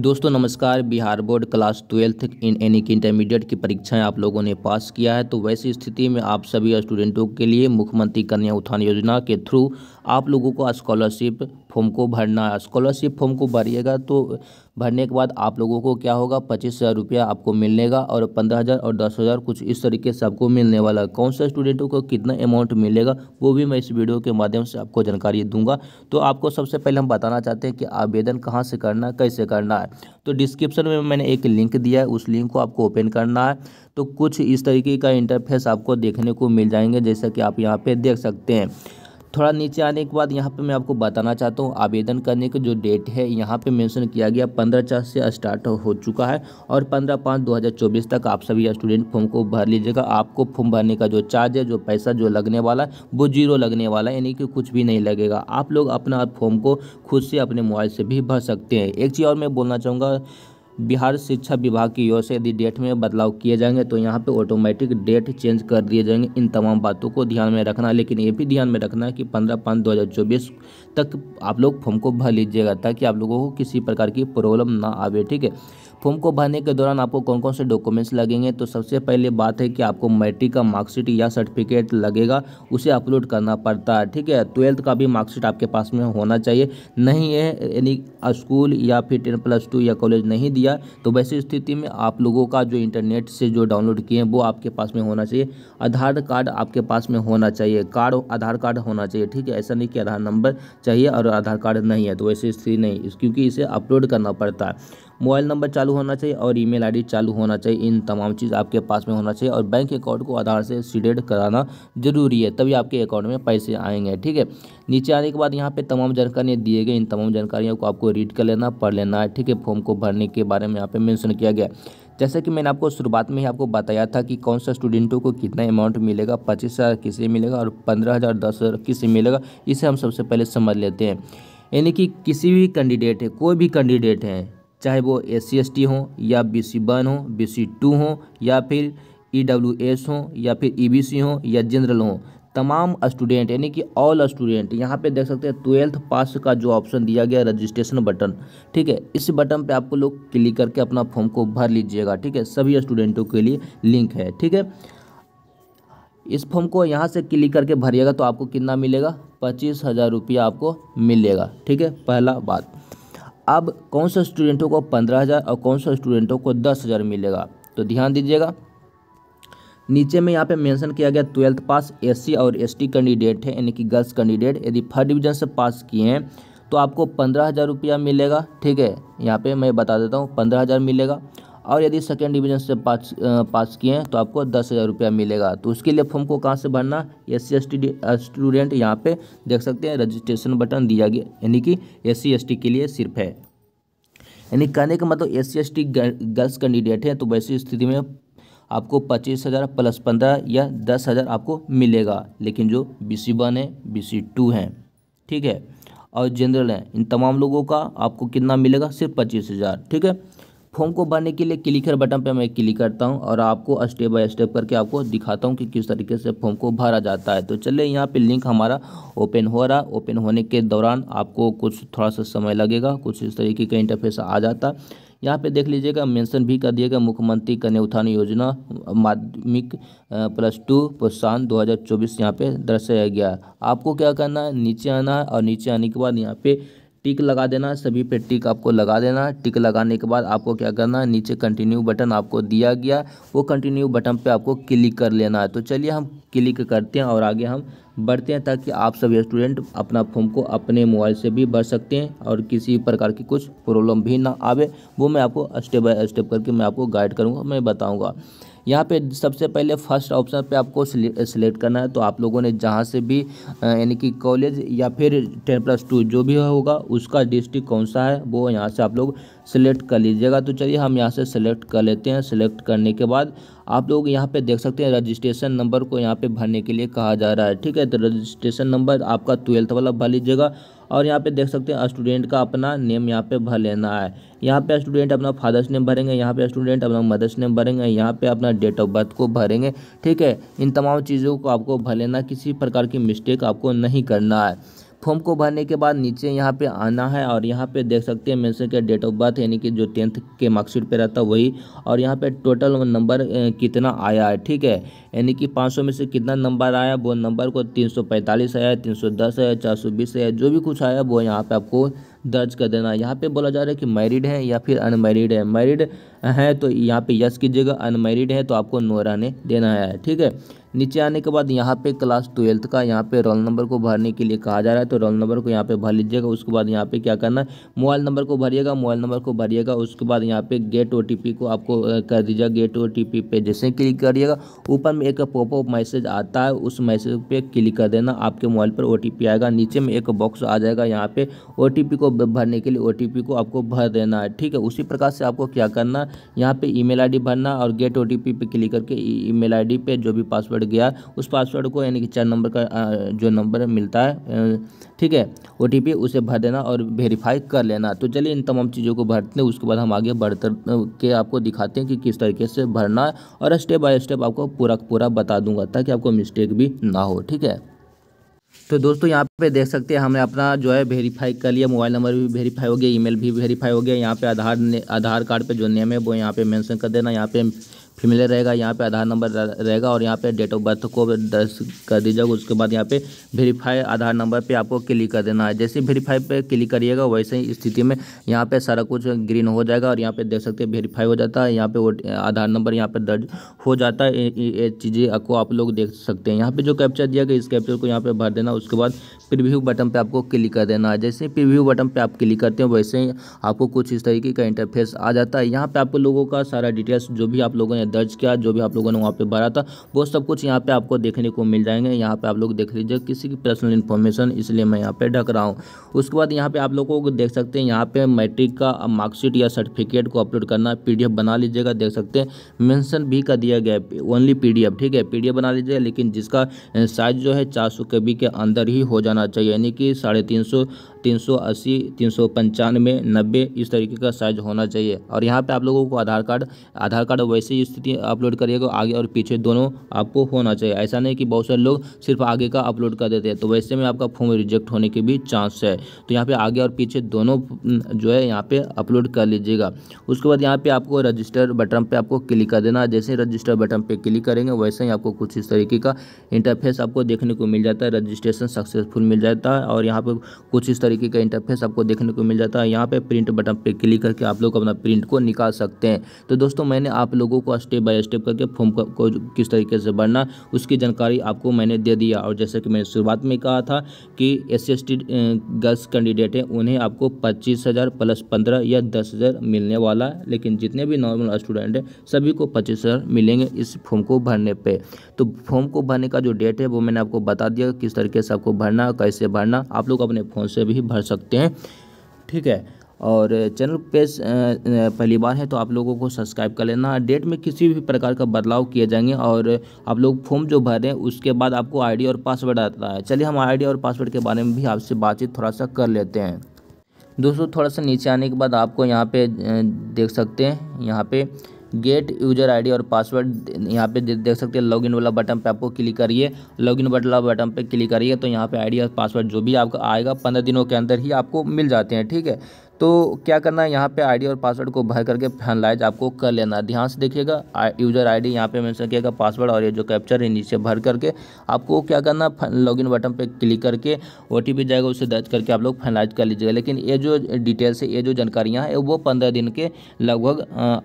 दोस्तों नमस्कार Bihar board class twelfth इन यानी कि इंटरमीडिएट की परीक्षाएं आप लोगों ने पास किया है तो वैसी स्थिति में आप सभी स्टूडेंटों के लिए मुख्यमंत्री कन्या उत्थान योजना के थ्रू आप लोगों को स्कॉलरशिप फॉर्म को भरना है स्कॉलरशिप फॉर्म को भरिएगा तो भरने के बाद आप लोगों को क्या होगा पच्चीस हज़ार रुपया आपको मिलेगा और पंद्रह हज़ार और दस हज़ार कुछ इस तरीके से आपको मिलने वाला है कौन सा स्टूडेंटों को कितना अमाउंट मिलेगा वो भी मैं इस वीडियो के माध्यम से आपको जानकारी दूंगा तो आपको सबसे पहले हम बताना चाहते हैं कि आवेदन कहाँ से करना कैसे करना है तो डिस्क्रिप्शन में मैंने एक लिंक दिया है उस लिंक को आपको ओपन करना है तो कुछ इस तरीके का इंटरफेस आपको देखने को मिल जाएंगे जैसा कि आप यहाँ पर देख सकते हैं थोड़ा नीचे आने के बाद यहाँ पे मैं आपको बताना चाहता हूँ आवेदन करने का जो डेट है यहाँ पे मेंशन किया गया पंद्रह चार से स्टार्ट हो चुका है और पंद्रह पाँच दो हज़ार चौबीस तक आप सभी स्टूडेंट फॉर्म को भर लीजिएगा आपको फॉर्म भरने का जो चार्ज है जो पैसा जो लगने वाला है वो जीरो लगने वाला है यानी कि कुछ भी नहीं लगेगा आप लोग अपना फॉर्म को खुद से अपने मोबाइल से भी भर सकते हैं एक चीज़ और मैं बोलना चाहूँगा बिहार शिक्षा विभाग की ओर से यदि डेट में बदलाव किए जाएंगे तो यहाँ पे ऑटोमेटिक डेट चेंज कर दिए जाएंगे इन तमाम बातों को ध्यान में रखना लेकिन ये भी ध्यान में रखना है कि पंद्रह पाँच दो हज़ार चौबीस तक आप लोग फॉर्म को भर लीजिएगा ताकि आप लोगों को किसी प्रकार की प्रॉब्लम ना आवे ठीक है फॉर्म को भरने के दौरान आपको कौन कौन से डॉक्यूमेंट्स लगेंगे तो सबसे पहले बात है कि आपको मैट्रिक का मार्कशीट या सर्टिफिकेट लगेगा उसे अपलोड करना पड़ता है ठीक है ट्वेल्थ का भी मार्कशीट आपके पास में होना चाहिए नहीं है यानी स्कूल या फिर टेन प्लस टू या कॉलेज नहीं दिया तो वैसी स्थिति में आप लोगों का जो इंटरनेट से जो डाउनलोड किए हैं वो आपके पास में होना चाहिए आधार कार्ड आपके पास में होना चाहिए कार्ड आधार कार्ड होना चाहिए ठीक है ऐसा नहीं कि आधार नंबर चाहिए और आधार कार्ड नहीं है तो वैसी स्थिति नहीं क्योंकि इसे अपलोड करना पड़ता है मोबाइल नंबर चालू चालू होना चाहिए और ईमेल आईडी चालू होना चाहिए इन तमाम चीज़ आपके पास में होना चाहिए और बैंक अकाउंट को आधार से सीडेड कराना जरूरी है तभी आपके अकाउंट में पैसे आएंगे ठीक है नीचे आने के बाद यहाँ पे तमाम जानकारियाँ दिए गए इन तमाम जानकारियों को आपको रीड कर लेना पढ़ लेना है ठीक है फॉर्म को भरने के बारे में यहाँ पे मेंशन किया गया जैसे कि मैंने आपको शुरुआत में ही आपको बताया था कि कौन सा स्टूडेंटों को कितना अमाउंट मिलेगा पच्चीस हज़ार किसे मिलेगा और पंद्रह हज़ार दस हज़ार किसे मिलेगा इसे हम सबसे पहले समझ लेते हैं यानी कि किसी भी कैंडिडेट है कोई भी कैंडिडेट है चाहे वो एस सी एस टी हों या बी सी वन हों बी सी टू हों या फिर ई डब्ल्यू एस हों या फिर ई बी सी हों या जनरल हों तमाम स्टूडेंट यानी कि ऑल स्टूडेंट यहाँ पे देख सकते हैं ट्वेल्थ पास का जो ऑप्शन दिया गया रजिस्ट्रेशन बटन ठीक है इस बटन पे आपको लोग क्लिक करके अपना फॉर्म को भर लीजिएगा ठीक है सभी स्टूडेंटों के लिए लिंक है ठीक है इस फॉर्म को यहाँ से क्लिक करके भरिएगा तो आपको कितना मिलेगा पच्चीस हज़ार रुपया आपको मिलेगा ठीक है पहला बात अब कौन से स्टूडेंटों को पंद्रह हज़ार और कौन से स्टूडेंटों को दस हज़ार मिलेगा तो ध्यान दीजिएगा नीचे में यहाँ पे मेंशन किया गया ट्वेल्थ पास एससी और एसटी कैंडिडेट है यानी कि गर्ल्स कैंडिडेट यदि फर्स्ट डिवीजन से पास किए हैं तो आपको पंद्रह हज़ार रुपया मिलेगा ठीक है यहाँ पे मैं बता देता हूँ पंद्रह हज़ार मिलेगा और यदि सेकेंड डिवीजन से पास पास किए हैं तो आपको दस हज़ार रुपया मिलेगा तो उसके लिए फॉर्म को कहाँ से भरना S C S T student यहाँ पे देख सकते हैं रजिस्ट्रेशन बटन दिया गया यानी कि एस सी एस टी के लिए सिर्फ है यानी कहने का मतलब S C S T girls candidate हैं तो वैसी स्थिति में आपको पच्चीस हज़ार प्लस पंद्रह या दस हज़ार आपको मिलेगा लेकिन जो बी सी वन है बी सी टू हैं ठीक है और जनरल हैं इन तमाम लोगों का आपको कितना मिलेगा सिर्फ पच्चीस हज़ार ठीक है फॉर्म को भरने के लिए क्लिकर बटन पे मैं क्लिक करता हूँ और आपको स्टेप बाय स्टेप करके आपको दिखाता हूँ कि किस तरीके से फॉर्म को भरा जाता है तो चलिए यहाँ पे लिंक हमारा ओपन हो रहा ओपन होने के दौरान आपको कुछ थोड़ा सा समय लगेगा कुछ इस तरीके का इंटरफेस आ जाता यहाँ पे देख लीजिएगा मेंशन भी कर दिएगा मुख्यमंत्री कन्या उत्थान योजना माध्यमिक प्लस टू प्रोत्साहन 2024 यहाँ पर दर्शाया गया आपको क्या करना है नीचे आना है और नीचे आने के बाद यहाँ पे टिक लगा देना सभी पे टिक आपको लगा देना टिक लगाने के बाद आपको क्या करना नीचे कंटिन्यू बटन आपको दिया गया वो कंटिन्यू बटन पे आपको क्लिक कर लेना है तो चलिए हम क्लिक करते हैं और आगे हम बढ़ते हैं ताकि आप सभी स्टूडेंट अपना फॉर्म को अपने मोबाइल से भी भर सकते हैं और किसी प्रकार की कुछ प्रॉब्लम भी ना आवे वो मैं आपको स्टेप बाय स्टेप करके मैं आपको गाइड करूँगा मैं बताऊँगा यहाँ पे सबसे पहले फर्स्ट ऑप्शन पे आपको सिलेक्ट करना है तो आप लोगों ने जहाँ से भी यानी कि कॉलेज या फिर टेन प्लस टू जो भी होगा उसका डिस्ट्रिक्ट कौन सा है वो यहाँ से आप लोग सेलेक्ट कर लीजिएगा तो चलिए हम यहाँ से सेलेक्ट कर लेते हैं सेलेक्ट करने के बाद आप लोग यहाँ पे देख सकते हैं रजिस्ट्रेशन नंबर को यहाँ पे भरने के लिए कहा जा रहा है ठीक है तो रजिस्ट्रेशन नंबर आपका ट्वेल्थ वाला भर लीजिएगा और यहाँ पे देख सकते हैं स्टूडेंट का अपना नेम यहाँ पे भर लेना है यहाँ पे स्टूडेंट अपना फादर्स नेम भरेंगे यहाँ पे स्टूडेंट अपना मदर्स नेम भरेंगे यहाँ पे अपना डेट ऑफ बर्थ को भरेंगे ठीक है इन तमाम चीज़ों को आपको भर लेना किसी प्रकार की मिस्टेक आपको नहीं करना है फॉर्म को भरने के बाद नीचे यहाँ पे आना है और यहाँ पे देख सकते हैं मेंशन के डेट ऑफ बर्थ यानी कि जो टेंथ के मार्कशीट पे रहता है वही और यहाँ पे टोटल नंबर कितना आया है ठीक है यानी कि 500 में से कितना नंबर आया वो नंबर को 345 आया 310 आया 420 आया जो भी कुछ आया वो यहाँ पर आपको दर्ज कर देना यहाँ पर बोला जा रहा है कि मैरिड है या फिर अनमेरिड है मैरिड हैं तो यहाँ पे यस कीजिएगा अनमेरिड है तो आपको नो रहने देना है ठीक है नीचे आने के बाद यहाँ पे क्लास ट्वेल्थ का यहाँ पे रोल नंबर को भरने के लिए कहा जा रहा है तो रोल नंबर को यहाँ पे भर लीजिएगा उसके बाद यहाँ पे क्या करना है मोबाइल नंबर को भरिएगा मोबाइल नंबर को भरिएगा उसके बाद यहाँ पे गेट ओ को आपको कर दीजिएगा गेट ओ पे जैसे क्लिक करिएगा ऊपर में एक पॉपअप मैसेज आता है उस मैसेज पर क्लिक कर देना आपके मोबाइल पर ओ आएगा नीचे में एक बॉक्स आ जाएगा यहाँ पर ओ को भरने के लिए ओ को आपको भर देना है ठीक है उसी प्रकार से आपको क्या करना यहाँ पे ईमेल आईडी भरना और गेट ओटीपी पे क्लिक करके ईमेल आईडी पे जो भी पासवर्ड गया उस पासवर्ड को यानी कि चार नंबर का जो नंबर मिलता है ठीक है ओ उसे भर देना और वेरीफाई कर लेना तो चलिए इन तमाम चीज़ों को भरते हैं उसके बाद हम आगे बढ़ के आपको दिखाते हैं कि किस तरीके से भरना है और स्टेप बाय स्टेप आपको पूरा पूरा बता दूंगा ताकि आपको मिस्टेक भी ना हो ठीक है तो दोस्तों यहाँ पे देख सकते हैं हमने अपना जो है वेरीफाई कर लिया मोबाइल नंबर भी वेरीफाई हो गया ईमेल भी वेरीफाई हो गया यहाँ पे आधार आधार कार्ड पे जो नेम है वो यहाँ पे मेंशन कर देना यहाँ पे फिमिलियर रहेगा यहाँ पे आधार नंबर रहेगा और यहाँ पे डेट ऑफ बर्थ को दर्ज कर दीजिएगा उसके बाद यहाँ पे वेरीफाई आधार नंबर पे आपको क्लिक कर देना है जैसे वेरीफाई पे क्लिक करिएगा वैसे ही स्थिति में यहाँ पे सारा कुछ ग्रीन हो जाएगा और यहाँ पे देख सकते हैं वेरीफाई हो जाता है यहाँ पे आधार नंबर यहाँ पर दर्ज हो जाता है ये चीज़ें आपको आप लोग देख सकते हैं यहाँ पर जो कैप्चर दिया गया इस कैप्चर को यहाँ पर भर देना उसके बाद प्रिव्यू बटन पर आपको क्लिक कर देना है जैसे प्रिव्यू बटन पर आप क्लिक करते हैं वैसे ही आपको कुछ इस तरीके का इंटरफेस आ जाता है यहाँ पर आप लोगों का सारा डिटेल्स जो भी आप लोगों ने दर्ज किया जो भी आप लोगों ने वहाँ पर भरा था वो सब कुछ यहाँ पर आपको देखने को मिल जाएंगे यहाँ पर आप लोग देख लीजिए किसी की पर्सनल इन्फॉर्मेशन इसलिए मैं यहाँ पर ढक रहा हूँ उसके बाद यहाँ पर आप लोगों को देख सकते हैं यहाँ पर मैट्रिक का मार्कशीट या सर्टिफिकेट को अपलोड करना है पी बना लीजिएगा देख सकते हैं मेंशन भी का दिया गया ओनली पी ठीक है पी बना लीजिएगा लेकिन जिसका साइज जो है चार सौ के अंदर ही हो जाना चाहिए यानी कि साढ़े तीन सौ तीन सौ अस्सी तीन सौ पंचानवे नब्बे इस तरीके का साइज होना चाहिए और यहाँ पे आप लोगों को आधार कार्ड आधार कार्ड वैसे ही स्थिति अपलोड करिएगा तो आगे और पीछे दोनों आपको होना चाहिए ऐसा नहीं कि बहुत सारे लोग सिर्फ आगे का अपलोड कर देते हैं तो वैसे में आपका फॉर्म रिजेक्ट होने के भी चांस है तो यहाँ पर आगे और पीछे दोनों जो है यहाँ पर अपलोड कर लीजिएगा उसके बाद यहाँ पर आपको रजिस्टर बटन पर आपको क्लिक कर देना जैसे रजिस्टर बटन पर क्लिक करेंगे वैसे ही आपको कुछ इस तरीके का इंटरफेस आपको देखने को मिल जाता है रजिस्ट्रेशन सक्सेसफुल मिल जाता है और यहाँ पर कुछ इस तरीके का इंटरफेस आपको देखने को मिल जाता है यहाँ पर प्रिंट बटन पर क्लिक करके आप लोग अपना प्रिंट को निकाल सकते हैं तो दोस्तों मैंने आप लोगों को स्टेप बाय स्टेप करके फॉर्म को किस तरीके से भरना उसकी जानकारी आपको मैंने दे दिया और जैसे कि मैंने शुरुआत में कहा था कि एस सी गर्ल्स कैंडिडेट हैं उन्हें आपको पच्चीस हज़ार प्लस पंद्रह या दस हज़ार मिलने वाला है लेकिन जितने भी नॉर्मल स्टूडेंट हैं सभी को पच्चीस हज़ार मिलेंगे इस फॉर्म को भरने पर तो फॉर्म को भरने का जो डेट है वो मैंने आपको बता दिया किस तरीके से आपको भरना कैसे भरना आप लोग अपने फ़ोन से भी भर सकते हैं ठीक है और चैनल पे पहली बार है तो आप लोगों को सब्सक्राइब कर लेना डेट में किसी भी प्रकार का बदलाव किए जाएंगे और आप लोग फॉर्म जो भर हैं उसके बाद आपको आईडी और पासवर्ड आता है चलिए हम आईडी और पासवर्ड के बारे में भी आपसे बातचीत थोड़ा सा कर लेते हैं दोस्तों थोड़ा सा नीचे आने के बाद आपको यहाँ पे देख सकते हैं यहाँ पर गेट यूजर आईडी और पासवर्ड यहाँ पे देख सकते हैं लॉगिन वाला बटन पे आपको क्लिक करिए लॉगिन वाला बटन पे क्लिक करिए तो यहाँ पे आईडी और पासवर्ड जो भी आपका आएगा पंद्रह दिनों के अंदर ही आपको मिल जाते हैं ठीक है तो क्या करना है यहाँ पे आईडी और पासवर्ड को भर करके फैनलाइज आपको कर लेना है ध्यान से देखिएगा यूज़र आईडी डी यहाँ पर मैंसन किएगा पासवर्ड और ये जो कैप्चर है नीचे भर करके आपको क्या करना लॉगिन बटन पर क्लिक करके ओ जाएगा उसे दर्ज करके आप लोग फैनलाइज कर लीजिएगा लेकिन ये जो डिटेल्स है ये जो जानकारियाँ हैं वो पंद्रह दिन के लगभग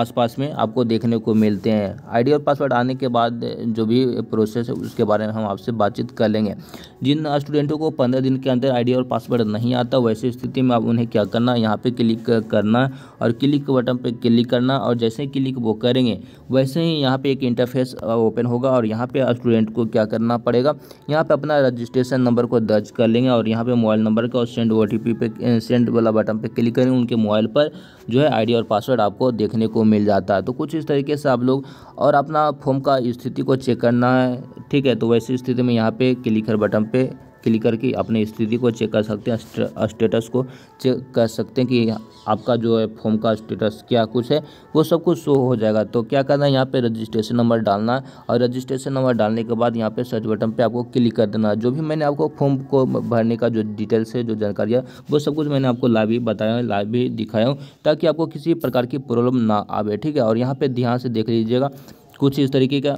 आसपास में आपको देखने को मिलते हैं आईडी और पासवर्ड आने के बाद जो भी प्रोसेस है उसके बारे में हम आपसे बातचीत कर लेंगे जिन स्टूडेंटों को पंद्रह दिन के अंदर आईडी और पासवर्ड नहीं आता वैसी स्थिति में आप उन्हें क्या करना यहाँ पे क्लिक करना और क्लिक बटन पे क्लिक करना और जैसे ही क्लिक वो करेंगे वैसे ही यहाँ पे एक इंटरफेस ओपन होगा और यहाँ पे स्टूडेंट को क्या करना पड़ेगा यहाँ पे अपना रजिस्ट्रेशन नंबर को दर्ज कर लेंगे और यहाँ पे मोबाइल नंबर का और सेंड ओ पे सेंड वाला बटन पर क्लिक करेंगे उनके मोबाइल पर जो है आई और पासवर्ड आपको देखने को मिल जाता है तो कुछ इस तरीके से आप लोग और अपना फॉर्म का स्थिति को चेक करना है ठीक है तो वैसी स्थिति में यहाँ क्लिक क्लिकर बटन पर क्लिक करके अपने स्थिति को चेक कर सकते हैं स्टेटस को चेक कर सकते हैं कि आपका जो है फॉर्म का स्टेटस क्या कुछ है वो सब कुछ शो हो जाएगा तो क्या करना है यहाँ पे रजिस्ट्रेशन नंबर डालना है और रजिस्ट्रेशन नंबर डालने के बाद यहाँ पे सर्च बटन पे आपको क्लिक कर देना है जो भी मैंने आपको फॉर्म को भरने का जो डिटेल्स है जो जानकारी है वो सब कुछ मैंने आपको लाइव ही बताया लाइव भी दिखाया हूँ ताकि आपको किसी प्रकार की प्रॉब्लम ना आवे ठीक है और यहाँ पर ध्यान से देख लीजिएगा कुछ इस तरीके का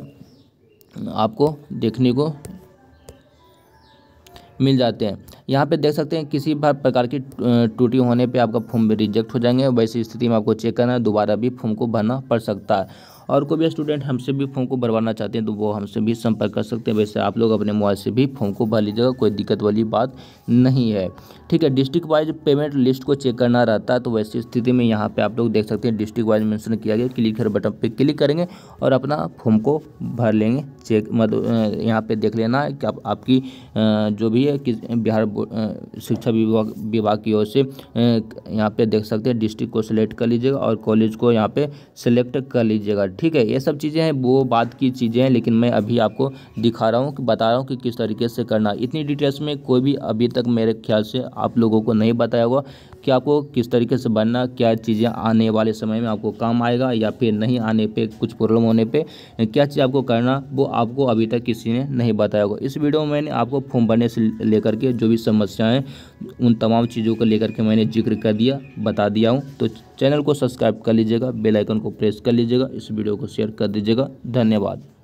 आपको देखने को मिल जाते हैं यहाँ पे देख सकते हैं किसी भी प्रकार की टूटी होने पे आपका फॉर्म रिजेक्ट हो जाएंगे वैसी स्थिति में आपको चेक करना है दोबारा भी फॉर्म को भरना पड़ सकता है और कोई भी स्टूडेंट हमसे भी फॉर्म को भरवाना चाहते हैं तो वो हमसे भी संपर्क कर सकते हैं वैसे आप लोग अपने मोबाइल से भी फॉर्म को भर लीजिएगा कोई दिक्कत वाली बात नहीं है ठीक है डिस्ट्रिक्ट वाइज पेमेंट लिस्ट को चेक करना रहता है तो वैसी स्थिति में यहाँ पर आप लोग देख सकते हैं डिस्ट्रिक्ट वाइज मैंसन किया गया क्लिक हर बटन पर क्लिक करेंगे और अपना फॉर्म को भर लेंगे चेक मतलब यहाँ पर देख लेना है कि आप, आपकी जो भी है कि बिहार शिक्षा विभाग विभाग की ओर से यहाँ पे देख सकते हैं डिस्ट्रिक्ट को सिलेक्ट कर लीजिएगा और कॉलेज को यहाँ पे सिलेक्ट कर लीजिएगा ठीक है ये सब चीज़ें हैं वो बात की चीज़ें हैं लेकिन मैं अभी आपको दिखा रहा हूँ बता रहा हूँ कि किस तरीके से करना इतनी डिटेल्स में कोई भी अभी तक मेरे ख्याल से आप लोगों को नहीं बताया होगा कि आपको किस तरीके से बनना क्या चीज़ें आने वाले समय में आपको काम आएगा या फिर नहीं आने पे कुछ प्रॉब्लम होने पे क्या चीज़ आपको करना वो आपको अभी तक किसी ने नहीं बताया होगा इस वीडियो में मैंने आपको फॉर्म भरने से लेकर के जो भी समस्याएँ उन तमाम चीज़ों को लेकर के मैंने जिक्र कर दिया बता दिया हूँ तो चैनल को सब्सक्राइब कर लीजिएगा बेलाइकन को प्रेस कर लीजिएगा इस वीडियो को शेयर कर दीजिएगा धन्यवाद